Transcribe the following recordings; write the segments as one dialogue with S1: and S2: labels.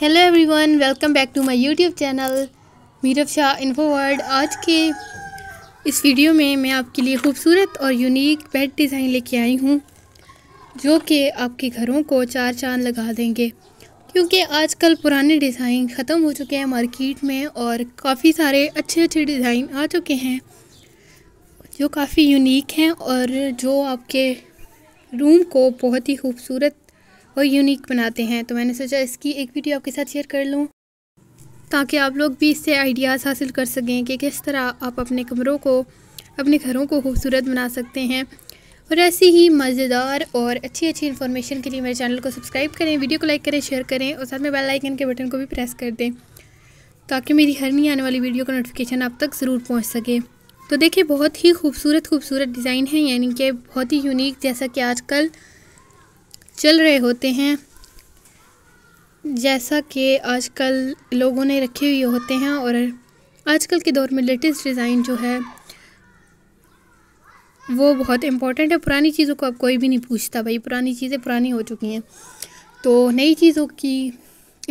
S1: hello everyone welcome back to my YouTube channel Miraf Shah info world आज के इस video में मैं आपके लिए खूबसूरत और यूनिक बेड डिज़ाइन लेके आई हूँ जो कि आपके घरों को चार चांद लगा देंगे क्योंकि आजकल पुराने डिज़ाइन ख़त्म हो चुके हैं मार्केट में और काफ़ी सारे अच्छे अच्छे डिज़ाइन आ चुके हैं जो काफ़ी यूनिक हैं और जो आपके रूम को बहुत ही खूबसूरत और यूनिक बनाते हैं तो मैंने सोचा इसकी एक वीडियो आपके साथ शेयर कर लूँ ताकि आप लोग भी इससे आइडियाज़ हासिल कर सकें कि किस तरह आप अपने कमरों को अपने घरों को खूबसूरत बना सकते हैं और ऐसी ही मज़ेदार और अच्छी अच्छी इन्फॉर्मेशन के लिए मेरे चैनल को सब्सक्राइब करें वीडियो को लाइक करें शेयर करें और साथ में बेल आइकन के बटन को भी प्रेस कर दें ताकि मेरी हर नहीं आने वाली वीडियो का नोटिफिकेशन आप तक ज़रूर पहुँच सके तो देखिए बहुत ही खूबसूरत खूबसूरत डिज़ाइन है यानी कि बहुत ही यूनिक जैसा कि आजकल चल रहे होते हैं जैसा कि आजकल लोगों ने रखे हुए होते हैं और आजकल के दौर में लेटेस्ट डिज़ाइन जो है वो बहुत इम्पॉर्टेंट है पुरानी चीज़ों को अब कोई भी नहीं पूछता भाई पुरानी चीज़ें पुरानी हो चुकी हैं तो नई चीज़ों की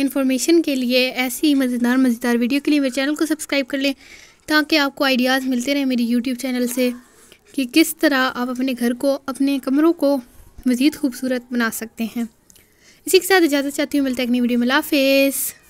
S1: इन्फॉर्मेशन के लिए ऐसी ही मज़ेदार मज़ेदार वीडियो के लिए मेरे चैनल को सब्सक्राइब कर लें ताकि आपको आइडियाज़ मिलते रहें मेरे यूट्यूब चैनल से कि किस तरह आप अपने घर को अपने कमरों को मज़ीद खूबसूरत बना सकते हैं इसी के साथ इजाज़त चाहती हूँ मिलते हैं अगली वीडियो में लाफिज़